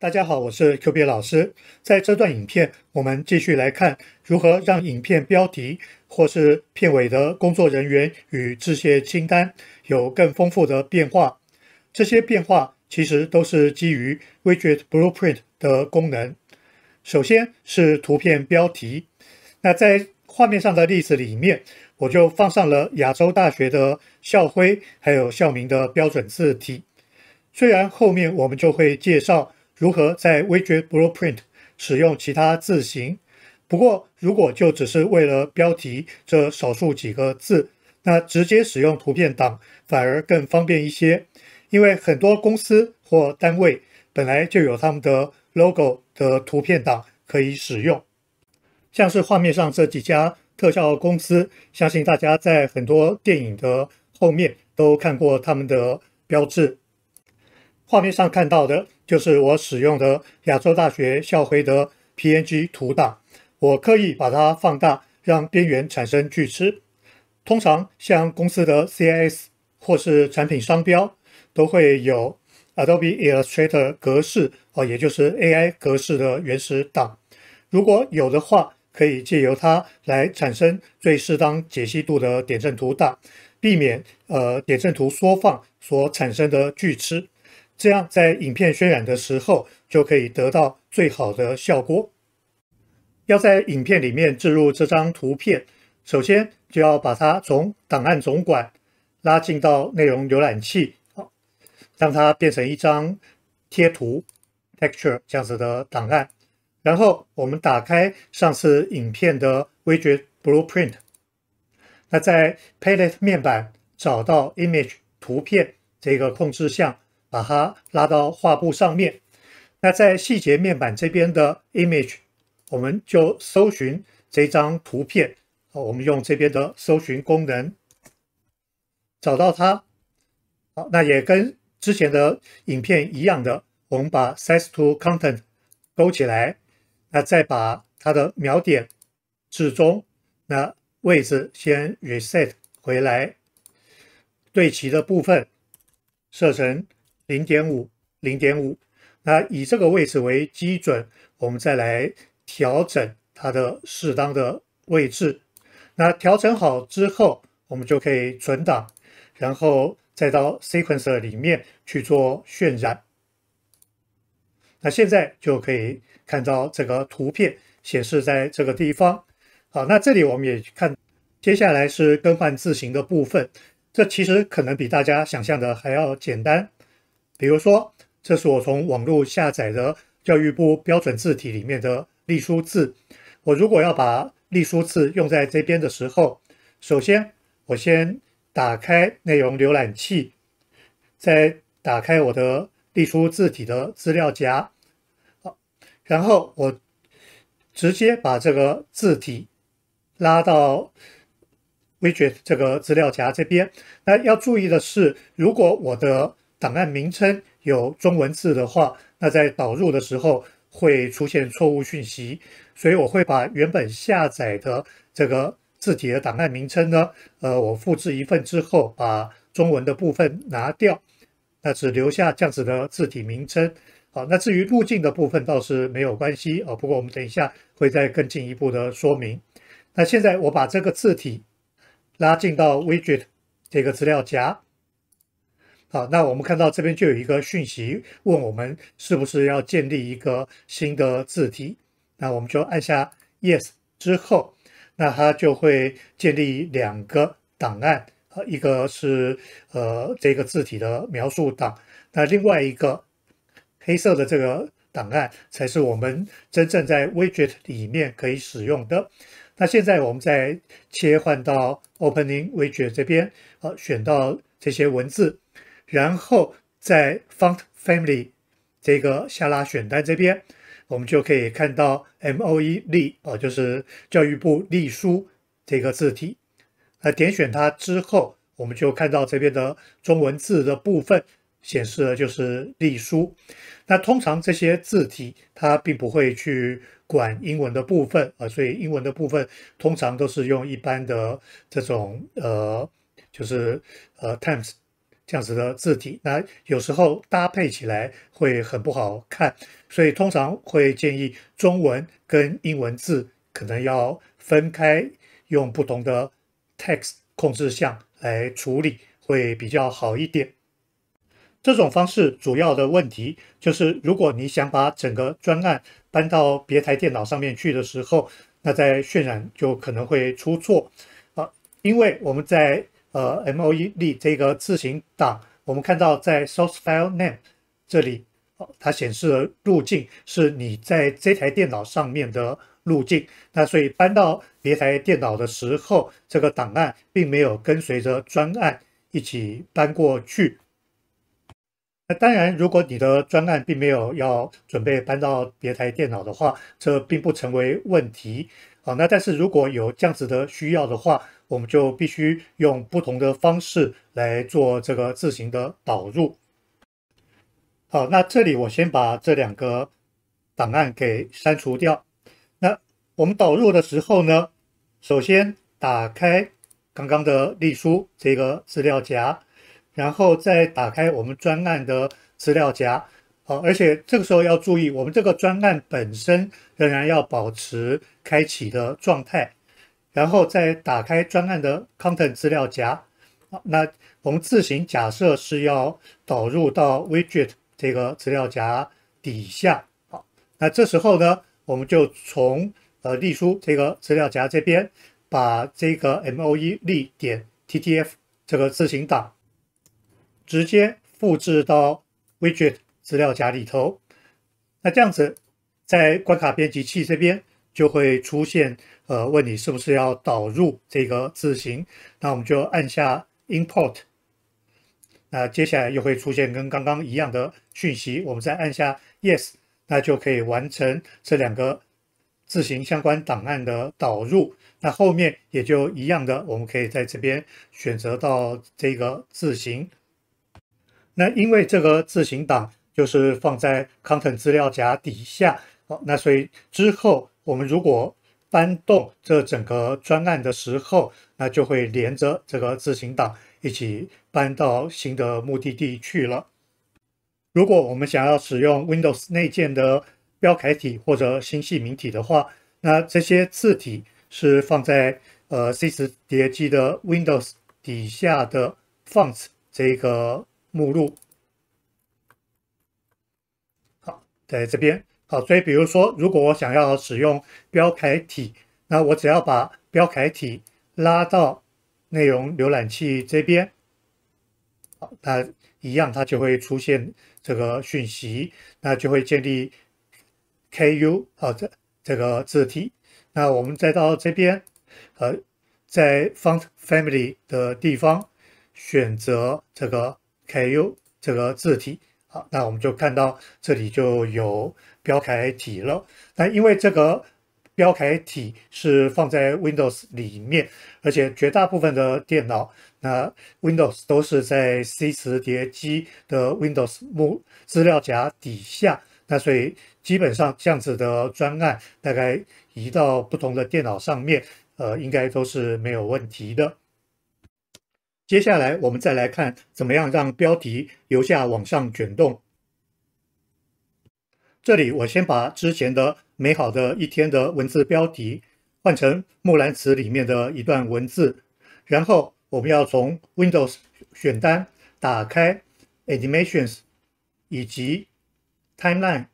大家好，我是 Q B 老师。在这段影片，我们继续来看如何让影片标题或是片尾的工作人员与致谢清单有更丰富的变化。这些变化其实都是基于 Widget Blueprint 的功能。首先是图片标题，那在画面上的例子里面，我就放上了亚洲大学的校徽，还有校名的标准字体。虽然后面我们就会介绍。如何在 Widget Blueprint 使用其他字型？不过，如果就只是为了标题这少数几个字，那直接使用图片档反而更方便一些，因为很多公司或单位本来就有他们的 logo 的图片档可以使用。像是画面上这几家特效公司，相信大家在很多电影的后面都看过他们的标志。画面上看到的。就是我使用的亚洲大学校徽的 PNG 图档，我刻意把它放大，让边缘产生锯齿。通常像公司的 CIS 或是产品商标，都会有 Adobe Illustrator 格式，哦，也就是 AI 格式的原始档。如果有的话，可以借由它来产生最适当解析度的点阵图档，避免呃点阵图缩放所产生的锯齿。这样，在影片渲染的时候就可以得到最好的效果。要在影片里面置入这张图片，首先就要把它从档案总管拉进到内容浏览器，好，让它变成一张贴图 （texture） 这样子的档案。然后我们打开上次影片的 Widget Blueprint，那在 Palette 面板找到 Image 图片这个控制项。把它拉到画布上面。那在细节面板这边的 Image，我们就搜寻这张图片。好，我们用这边的搜寻功能找到它。好，那也跟之前的影片一样的，我们把 Size to Content 勾起来。那再把它的描点置中，那位置先 Reset 回来，对齐的部分设成。零点五，零点五，那以这个位置为基准，我们再来调整它的适当的位置。那调整好之后，我们就可以存档，然后再到 sequencer 里面去做渲染。那现在就可以看到这个图片显示在这个地方。好，那这里我们也看，接下来是更换字形的部分。这其实可能比大家想象的还要简单。比如说，这是我从网络下载的教育部标准字体里面的隶书字。我如果要把隶书字用在这边的时候，首先我先打开内容浏览器，再打开我的隶书字体的资料夹，好，然后我直接把这个字体拉到 widget 这个资料夹这边。那要注意的是，如果我的档案名称有中文字的话，那在导入的时候会出现错误讯息，所以我会把原本下载的这个字体的档案名称呢，呃，我复制一份之后，把中文的部分拿掉，那只留下这样子的字体名称。好，那至于路径的部分倒是没有关系啊，不过我们等一下会再更进一步的说明。那现在我把这个字体拉进到 Widget 这个资料夹。好，那我们看到这边就有一个讯息，问我们是不是要建立一个新的字体？那我们就按下 Yes 之后，那它就会建立两个档案，啊，一个是呃这个字体的描述档，那另外一个黑色的这个档案才是我们真正在 Widget 里面可以使用的。那现在我们再切换到 Opening Widget 这边，啊，选到这些文字。然后在 Font Family 这个下拉选单这边，我们就可以看到 m o e 隶哦，就是教育部隶书这个字体。那点选它之后，我们就看到这边的中文字的部分显示的就是隶书。那通常这些字体它并不会去管英文的部分啊，所以英文的部分通常都是用一般的这种呃，就是呃 Times。这样子的字体，那有时候搭配起来会很不好看，所以通常会建议中文跟英文字可能要分开用不同的 text 控制项来处理，会比较好一点。这种方式主要的问题就是，如果你想把整个专案搬到别台电脑上面去的时候，那在渲染就可能会出错啊，因为我们在呃，MOED 这个字行档，我们看到在 source file name 这里，哦，它显示的路径是你在这台电脑上面的路径。那所以搬到别台电脑的时候，这个档案并没有跟随着专案一起搬过去。那当然，如果你的专案并没有要准备搬到别台电脑的话，这并不成为问题。好，那但是如果有这样子的需要的话，我们就必须用不同的方式来做这个字形的导入。好，那这里我先把这两个档案给删除掉。那我们导入的时候呢，首先打开刚刚的例书这个资料夹，然后再打开我们专案的资料夹。好，而且这个时候要注意，我们这个专案本身仍然要保持开启的状态，然后再打开专案的 content 资料夹。好，那我们自行假设是要导入到 widget 这个资料夹底下。好，那这时候呢，我们就从呃隶书这个资料夹这边，把这个 moe 立点 ttf 这个自行档，直接复制到 widget。资料夹里头，那这样子，在关卡编辑器这边就会出现，呃，问你是不是要导入这个字形，那我们就按下 Import，那接下来又会出现跟刚刚一样的讯息，我们再按下 Yes，那就可以完成这两个字形相关档案的导入。那后面也就一样的，我们可以在这边选择到这个字形，那因为这个字形档。就是放在 Content 资料夹底下哦。那所以之后，我们如果搬动这整个专案的时候，那就会连着这个自行档一起搬到新的目的地去了。如果我们想要使用 Windows 内建的标楷体或者星系名体的话，那这些字体是放在呃 C 磁叠机的 Windows 底下的 Fonts 这个目录。在这边好，所以比如说，如果我想要使用标楷体，那我只要把标楷体拉到内容浏览器这边，好，那一样它就会出现这个讯息，那就会建立 KU 好这这个字体。那我们再到这边，呃，在 Font Family 的地方选择这个 KU 这个字体。好，那我们就看到这里就有标楷体了。那因为这个标楷体是放在 Windows 里面，而且绝大部分的电脑，那 Windows 都是在 C 磁碟机的 Windows 目资料夹底下。那所以基本上这样子的专案，大概移到不同的电脑上面，呃，应该都是没有问题的。接下来我们再来看怎么样让标题由下往上卷动。这里我先把之前的“美好的一天”的文字标题换成《木兰辞》里面的一段文字，然后我们要从 Windows 选单打开 Animations 以及 Timeline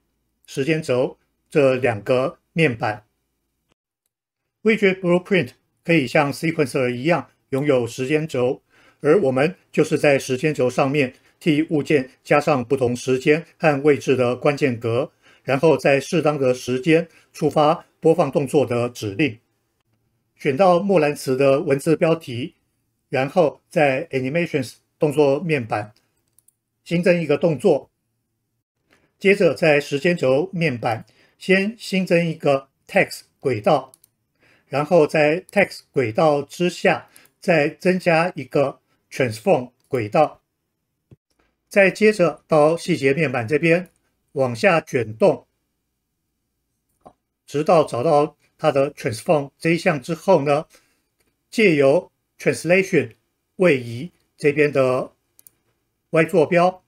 时间轴这两个面板。视觉 Blueprint 可以像 Sequencer 一样拥有时间轴。而我们就是在时间轴上面替物件加上不同时间和位置的关键格，然后在适当的时间触发播放动作的指令。选到木兰词的文字标题，然后在 Animations 动作面板新增一个动作。接着在时间轴面板先新增一个 Text 轨道，然后在 Text 轨道之下再增加一个。Transform 轨道，再接着到细节面板这边，往下卷动，直到找到它的 Transform 这一项之后呢，借由 Translation 位移这边的 Y 坐标，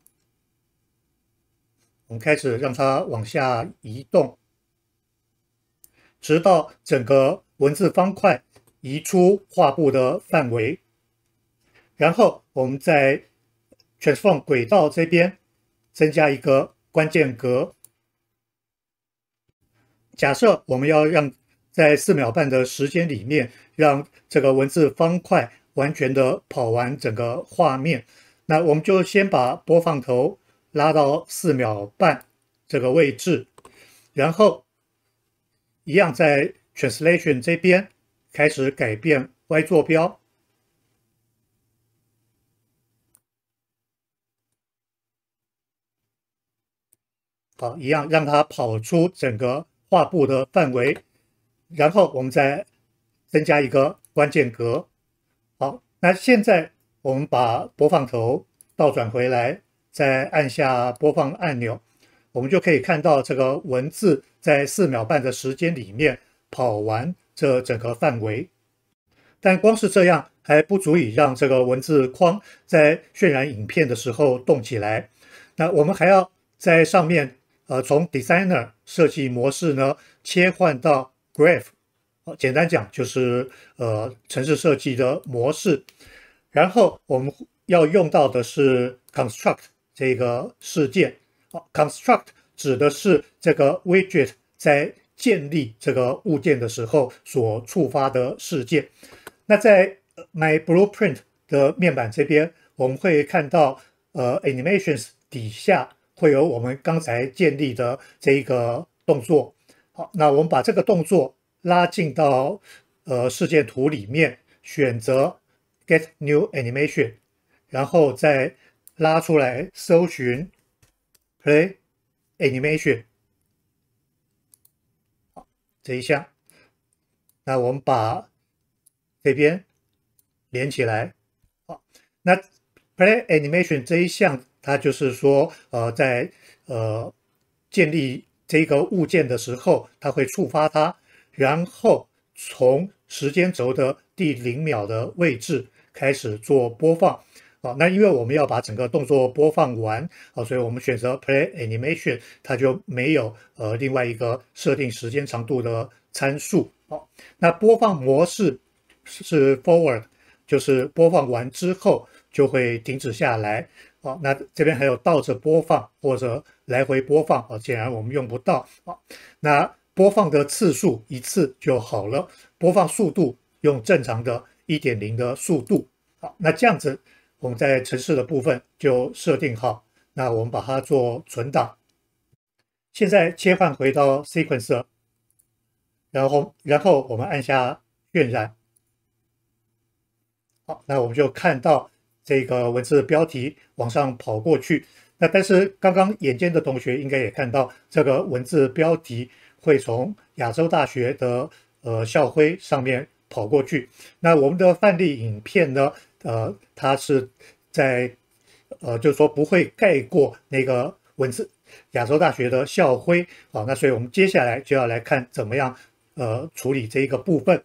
我们开始让它往下移动，直到整个文字方块移出画布的范围。然后我们在 transform 轨道这边增加一个关键格。假设我们要让在四秒半的时间里面，让这个文字方块完全的跑完整个画面，那我们就先把播放头拉到四秒半这个位置，然后一样在 translation 这边开始改变 y 坐标。好，一样让它跑出整个画布的范围，然后我们再增加一个关键格。好，那现在我们把播放头倒转回来，再按下播放按钮，我们就可以看到这个文字在四秒半的时间里面跑完这整个范围。但光是这样还不足以让这个文字框在渲染影片的时候动起来。那我们还要在上面。呃，从 designer 设计模式呢切换到 graph，哦，简单讲就是呃城市设计的模式。然后我们要用到的是 construct 这个事件，哦，construct 指的是这个 widget 在建立这个物件的时候所触发的事件。那在 my blueprint 的面板这边，我们会看到呃 animations 底下。会有我们刚才建立的这一个动作。好，那我们把这个动作拉进到呃事件图里面，选择 Get New Animation，然后再拉出来搜寻 Play Animation。好，这一项。那我们把这边连起来。好，那 Play Animation 这一项。它就是说，呃，在呃建立这个物件的时候，它会触发它，然后从时间轴的第零秒的位置开始做播放。好，那因为我们要把整个动作播放完，好，所以我们选择 play animation，它就没有呃另外一个设定时间长度的参数。好，那播放模式是 forward，就是播放完之后就会停止下来。好，那这边还有倒着播放或者来回播放，啊，显然我们用不到。好，那播放的次数一次就好了，播放速度用正常的一点零的速度。好，那这样子，我们在城市的部分就设定好。那我们把它做存档。现在切换回到 Sequence，然后然后我们按下渲染。好，那我们就看到。这个文字标题往上跑过去，那但是刚刚眼尖的同学应该也看到，这个文字标题会从亚洲大学的呃校徽上面跑过去。那我们的范例影片呢，呃，它是在呃，就是说不会盖过那个文字亚洲大学的校徽。啊。那所以我们接下来就要来看怎么样呃处理这一个部分。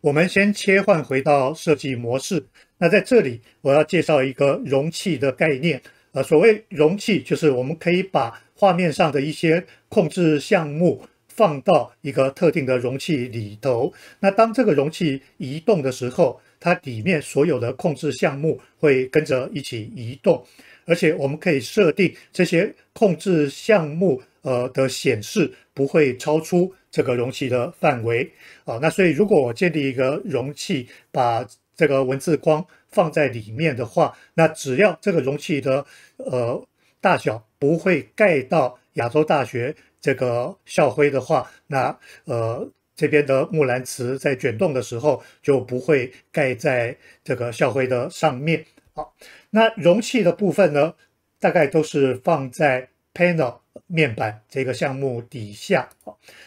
我们先切换回到设计模式。那在这里我要介绍一个容器的概念。呃，所谓容器，就是我们可以把画面上的一些控制项目放到一个特定的容器里头。那当这个容器移动的时候，它里面所有的控制项目会跟着一起移动，而且我们可以设定这些控制项目呃的显示不会超出这个容器的范围。啊，那所以如果我建立一个容器，把这个文字框放在里面的话，那只要这个容器的呃大小不会盖到亚洲大学这个校徽的话，那呃这边的木兰瓷在卷动的时候就不会盖在这个校徽的上面。好，那容器的部分呢，大概都是放在。Panel 面板这个项目底下，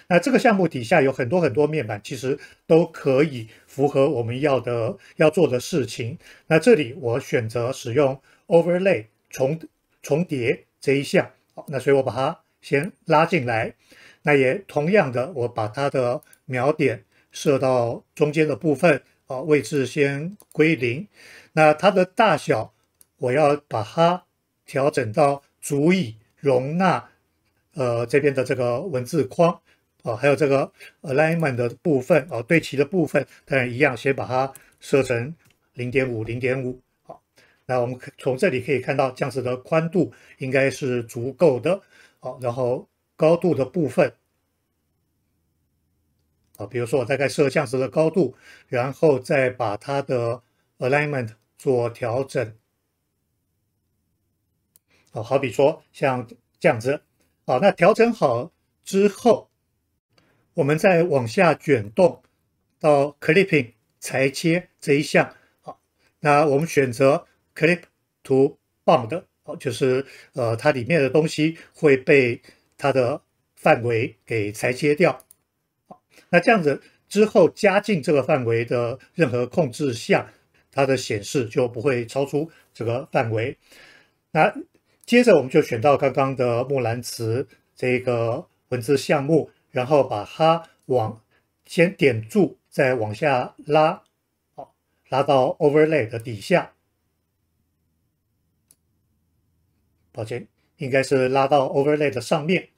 那这个项目底下有很多很多面板，其实都可以符合我们要的要做的事情。那这里我选择使用 Overlay 重重叠这一项，好，那所以我把它先拉进来。那也同样的，我把它的描点设到中间的部分，啊，位置先归零。那它的大小，我要把它调整到足以容纳呃这边的这个文字框啊，还有这个 alignment 的部分啊，对齐的部分，当然一样，先把它设成零点五零点五好。那我们从这里可以看到，这样子的宽度应该是足够的好。然后高度的部分啊，比如说我大概设这样子的高度，然后再把它的 alignment 做调整。好比说像这样子，好，那调整好之后，我们再往下卷动到 clipping 裁切这一项，好，那我们选择 clip to b o n d 好，就是呃，它里面的东西会被它的范围给裁切掉，好，那这样子之后，加进这个范围的任何控制项，它的显示就不会超出这个范围，那。接着我们就选到刚刚的《木兰辞》这个文字项目，然后把它往先点住，再往下拉，好，拉到 overlay 的底下。抱歉，应该是拉到 overlay 的上面。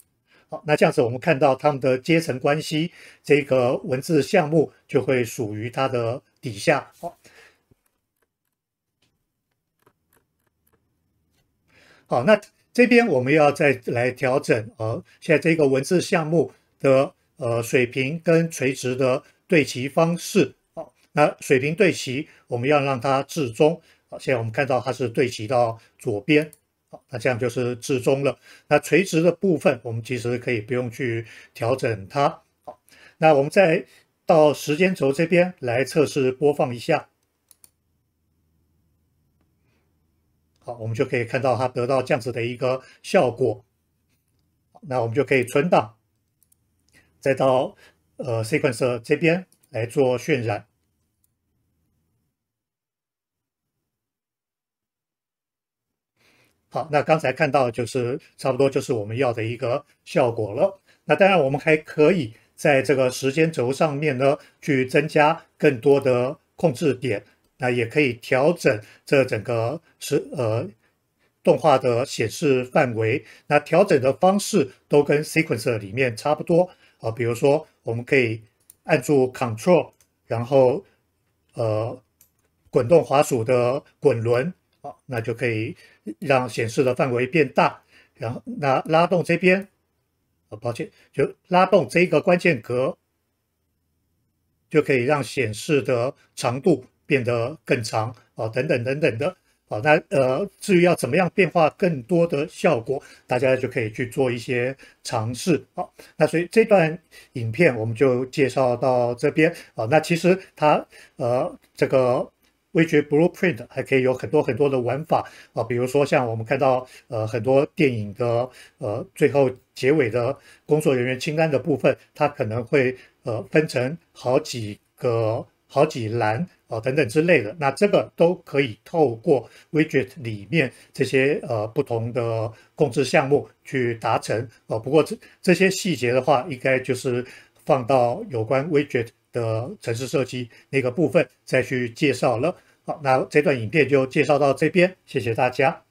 好，那这样子我们看到它们的阶层关系，这个文字项目就会属于它的底下。好，好，那这边我们要再来调整，呃，现在这个文字项目的呃水平跟垂直的对齐方式。好，那水平对齐我们要让它至中。好，现在我们看到它是对齐到左边。好，那这样就是至中了。那垂直的部分我们其实可以不用去调整它。好，那我们再到时间轴这边来测试播放一下。好，我们就可以看到它得到这样子的一个效果。那我们就可以存档，再到呃 s e e q u n C e 这边来做渲染。好，那刚才看到就是差不多就是我们要的一个效果了。那当然，我们还可以在这个时间轴上面呢去增加更多的控制点。那也可以调整这整个是呃动画的显示范围。那调整的方式都跟 sequence 里面差不多啊，比如说我们可以按住 control，然后呃滚动滑鼠的滚轮，啊，那就可以让显示的范围变大。然后那拉动这边，啊，抱歉，就拉动这一个关键格，就可以让显示的长度。变得更长啊，等等等等的啊，那呃，至于要怎么样变化更多的效果，大家就可以去做一些尝试啊。那所以这段影片我们就介绍到这边啊。那其实它呃这个微觉 blueprint 还可以有很多很多的玩法啊，比如说像我们看到呃很多电影的呃最后结尾的工作人员清单的部分，它可能会呃分成好几个。好几栏，呃，等等之类的，那这个都可以透过 widget 里面这些呃不同的控制项目去达成，哦。不过这这些细节的话，应该就是放到有关 widget 的城市设计那个部分再去介绍了。好，那这段影片就介绍到这边，谢谢大家。